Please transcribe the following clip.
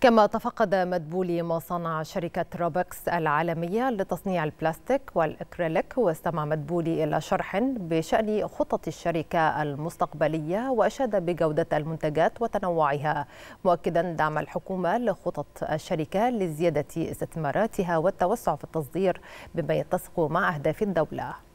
كما تفقد مدبولي مصنع شركة روبكس العالمية لتصنيع البلاستيك والإكريليك واستمع مدبولي إلى شرح بشأن خطط الشركة المستقبلية وأشاد بجودة المنتجات وتنوعها مؤكدا دعم الحكومة لخطط الشركة لزيادة استثماراتها والتوسع في التصدير بما يتسق مع أهداف الدولة